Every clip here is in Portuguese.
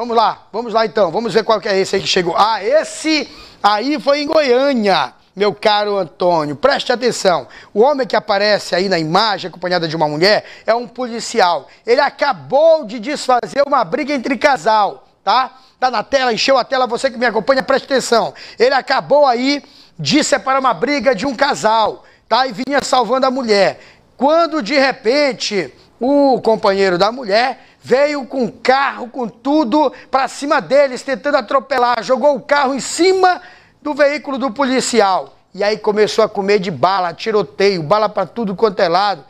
Vamos lá, vamos lá então. Vamos ver qual que é esse aí que chegou. Ah, esse aí foi em Goiânia, meu caro Antônio. Preste atenção. O homem que aparece aí na imagem, acompanhado de uma mulher, é um policial. Ele acabou de desfazer uma briga entre casal, tá? Tá na tela, encheu a tela. Você que me acompanha, preste atenção. Ele acabou aí de separar uma briga de um casal, tá? E vinha salvando a mulher. Quando de repente o companheiro da mulher veio com o carro, com tudo, para cima deles, tentando atropelar, jogou o carro em cima do veículo do policial. E aí começou a comer de bala, tiroteio, bala para tudo quanto é lado.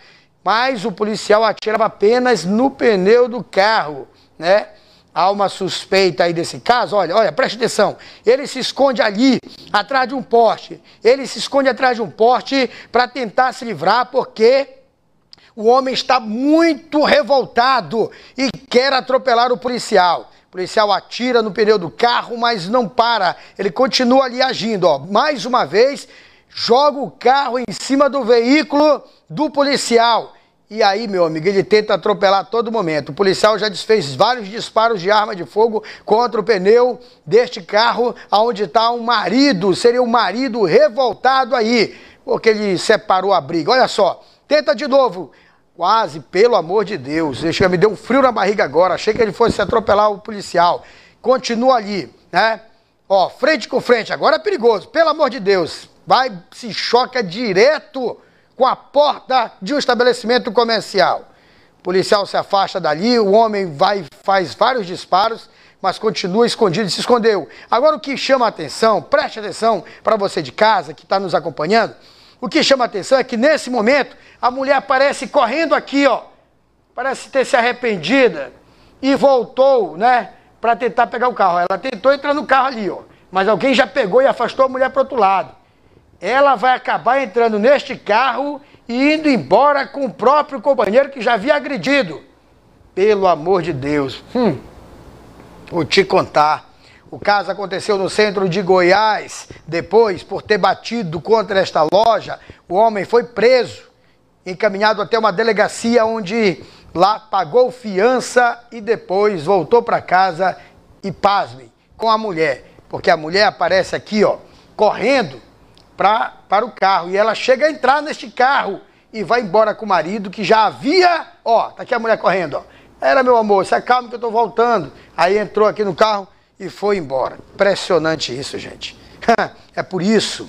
Mas o policial atirava apenas no pneu do carro, né? Há uma suspeita aí desse caso, olha, olha, preste atenção. Ele se esconde ali, atrás de um poste. Ele se esconde atrás de um poste para tentar se livrar, porque o homem está muito revoltado e quer atropelar o policial. O policial atira no pneu do carro, mas não para. Ele continua ali agindo. Ó. Mais uma vez, joga o carro em cima do veículo do policial. E aí, meu amigo, ele tenta atropelar a todo momento. O policial já desfez vários disparos de arma de fogo contra o pneu deste carro, aonde está um marido, seria um marido revoltado aí, porque ele separou a briga. Olha só, Tenta de novo. Quase, pelo amor de Deus. deixa me deu um frio na barriga agora. Achei que ele fosse atropelar o policial. Continua ali, né? Ó, frente com frente. Agora é perigoso. Pelo amor de Deus. Vai, se choca direto com a porta de um estabelecimento comercial. O policial se afasta dali, o homem vai faz vários disparos, mas continua escondido e se escondeu. Agora o que chama a atenção, preste atenção para você de casa que está nos acompanhando, o que chama atenção é que nesse momento a mulher aparece correndo aqui, ó. Parece ter se arrependida e voltou, né, para tentar pegar o carro. Ela tentou entrar no carro ali, ó, mas alguém já pegou e afastou a mulher para outro lado. Ela vai acabar entrando neste carro e indo embora com o próprio companheiro que já havia agredido. Pelo amor de Deus. Hum. Vou te contar o caso aconteceu no centro de Goiás. Depois, por ter batido contra esta loja, o homem foi preso, encaminhado até uma delegacia onde lá pagou fiança e depois voltou para casa e pasme com a mulher, porque a mulher aparece aqui, ó, correndo pra, para o carro e ela chega a entrar neste carro e vai embora com o marido que já havia, ó, tá aqui a mulher correndo, ó. Era meu amor, se acalma é que eu tô voltando. Aí entrou aqui no carro e foi embora. Impressionante isso, gente. é por isso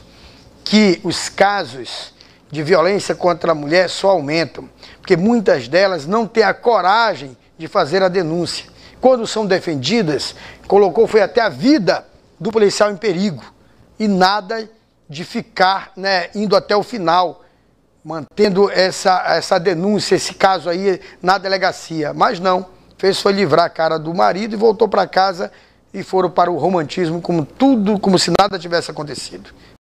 que os casos de violência contra a mulher só aumentam, porque muitas delas não têm a coragem de fazer a denúncia. Quando são defendidas, colocou foi até a vida do policial em perigo e nada de ficar né, indo até o final, mantendo essa, essa denúncia, esse caso aí na delegacia. Mas não, fez foi livrar a cara do marido e voltou para casa e foram para o romantismo como tudo, como se nada tivesse acontecido.